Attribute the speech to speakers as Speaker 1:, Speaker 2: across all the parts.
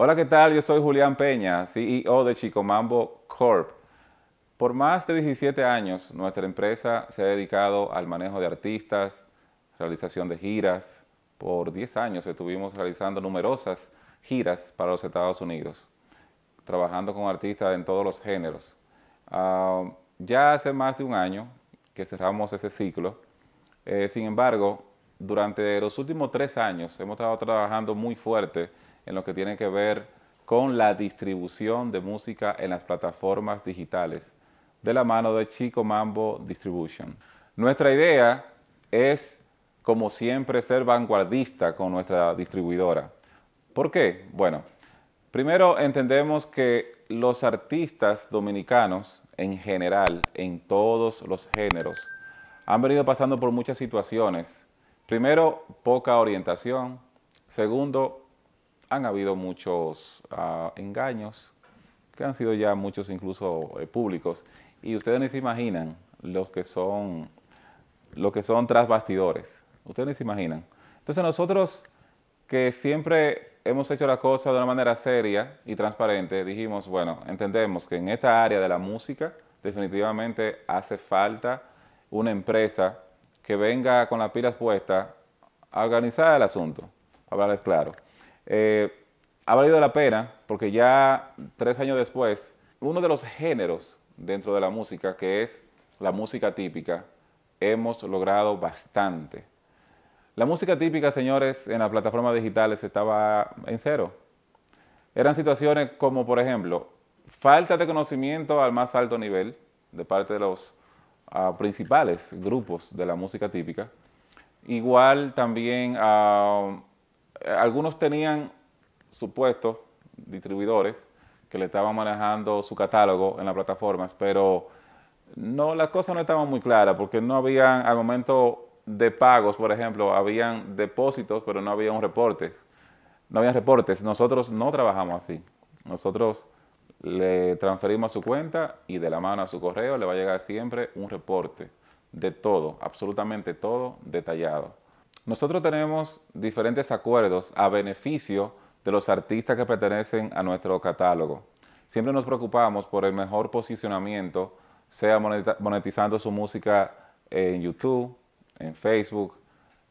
Speaker 1: Hola, ¿qué tal? Yo soy Julián Peña, CEO de Chicomambo Corp. Por más de 17 años, nuestra empresa se ha dedicado al manejo de artistas, realización de giras. Por 10 años estuvimos realizando numerosas giras para los Estados Unidos, trabajando con artistas en todos los géneros. Ah, ya hace más de un año que cerramos ese ciclo. Eh, sin embargo, durante los últimos tres años hemos estado trabajando muy fuerte en lo que tiene que ver con la distribución de música en las plataformas digitales, de la mano de Chico Mambo Distribution. Nuestra idea es, como siempre, ser vanguardista con nuestra distribuidora. ¿Por qué? Bueno, primero entendemos que los artistas dominicanos en general, en todos los géneros, han venido pasando por muchas situaciones. Primero, poca orientación. Segundo, han habido muchos ah, engaños, que han sido ya muchos incluso eh, públicos, y ustedes ni se imaginan los que son, los que son tras bastidores. Ustedes ni se imaginan. Entonces nosotros que siempre hemos hecho la cosa de una manera seria y transparente, dijimos, bueno, entendemos que en esta área de la música definitivamente hace falta una empresa que venga con las pilas puestas a organizar el asunto, hablarles claro. Eh, ha valido la pena porque ya tres años después, uno de los géneros dentro de la música, que es la música típica, hemos logrado bastante. La música típica, señores, en las plataformas digitales estaba en cero. Eran situaciones como, por ejemplo, falta de conocimiento al más alto nivel de parte de los ah, principales grupos de la música típica. Igual también a ah, eh, algunos tenían supuestos distribuidores que le estaban manejando su catálogo en las plataformas, pero no, las cosas no estaban muy claras porque no habían, al momento de pagos, por ejemplo, habían depósitos, pero no habían reportes. No había reportes. Nosotros no trabajamos así. Nosotros le transferimos a su cuenta y de la mano a su correo le va a llegar siempre un reporte de todo, absolutamente todo detallado. Nosotros tenemos diferentes acuerdos a beneficio de los artistas que pertenecen a nuestro catálogo. Siempre nos preocupamos por el mejor posicionamiento, sea monetizando su música en YouTube, en Facebook,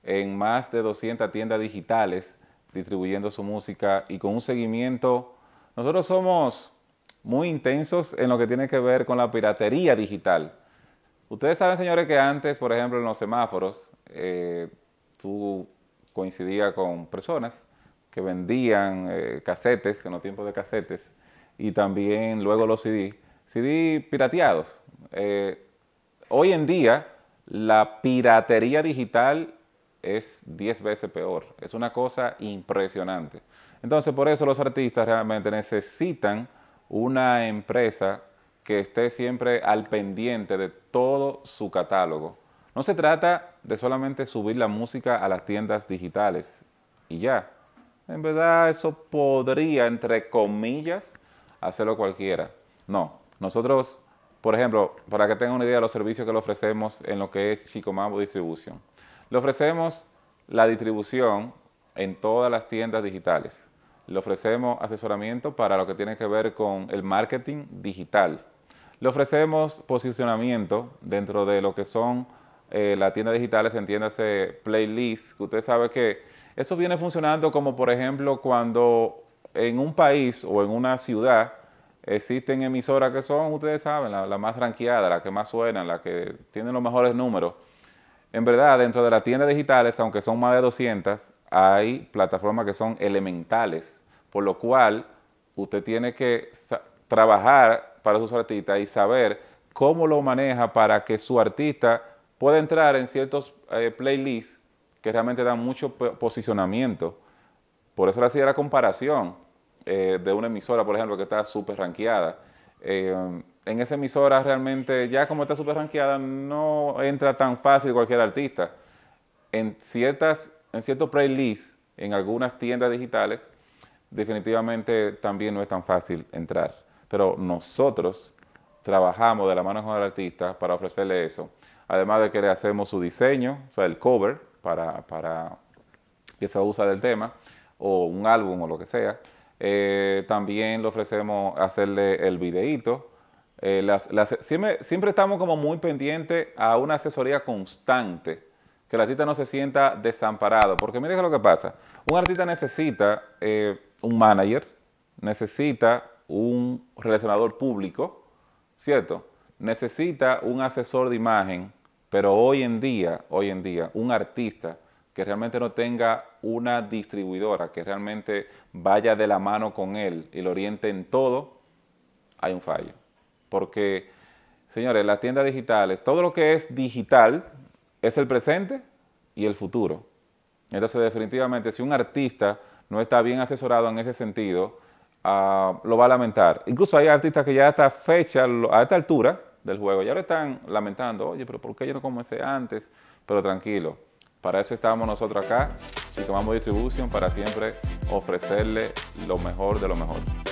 Speaker 1: en más de 200 tiendas digitales distribuyendo su música y con un seguimiento. Nosotros somos muy intensos en lo que tiene que ver con la piratería digital. Ustedes saben, señores, que antes, por ejemplo, en los semáforos, eh, tú coincidías con personas que vendían cassetes, eh, casetes, en los tiempos de casetes, y también luego los CD, CD pirateados. Eh, hoy en día la piratería digital es 10 veces peor, es una cosa impresionante. Entonces por eso los artistas realmente necesitan una empresa que esté siempre al pendiente de todo su catálogo no se trata de solamente subir la música a las tiendas digitales y ya. En verdad eso podría, entre comillas, hacerlo cualquiera. No, nosotros, por ejemplo, para que tengan una idea de los servicios que le ofrecemos en lo que es Chicomambo Distribución, le ofrecemos la distribución en todas las tiendas digitales. Le ofrecemos asesoramiento para lo que tiene que ver con el marketing digital. Le ofrecemos posicionamiento dentro de lo que son eh, la tienda digital, ese playlist, usted sabe que eso viene funcionando como por ejemplo cuando en un país o en una ciudad existen emisoras que son, ustedes saben, las la más ranqueadas, las que más suenan, las que tienen los mejores números. En verdad, dentro de las tiendas digitales, aunque son más de 200, hay plataformas que son elementales, por lo cual usted tiene que trabajar para sus artistas y saber cómo lo maneja para que su artista puede entrar en ciertos eh, playlists que realmente dan mucho posicionamiento. Por eso le hacía la comparación eh, de una emisora, por ejemplo, que está súper ranqueada. Eh, en esa emisora realmente, ya como está súper ranqueada, no entra tan fácil cualquier artista. En, ciertas, en ciertos playlists, en algunas tiendas digitales, definitivamente también no es tan fácil entrar. Pero nosotros trabajamos de la mano con el artista para ofrecerle eso además de que le hacemos su diseño, o sea, el cover para, que se usa del tema, o un álbum o lo que sea. Eh, también le ofrecemos hacerle el videíto. Eh, siempre, estamos como muy pendientes a una asesoría constante, que el artista no se sienta desamparado, porque mire lo que pasa, un artista necesita eh, un manager, necesita un relacionador público, ¿cierto? Necesita un asesor de imagen, pero hoy en día, hoy en día, un artista que realmente no tenga una distribuidora, que realmente vaya de la mano con él y lo oriente en todo, hay un fallo. Porque, señores, las tiendas digitales, todo lo que es digital es el presente y el futuro. Entonces, definitivamente, si un artista no está bien asesorado en ese sentido, ah, lo va a lamentar. Incluso hay artistas que ya a esta fecha, a esta altura, del juego. Y ahora están lamentando, oye, pero ¿por qué yo no comencé antes? Pero tranquilo, para eso estamos nosotros acá, si tomamos distribución para siempre ofrecerle lo mejor de lo mejor.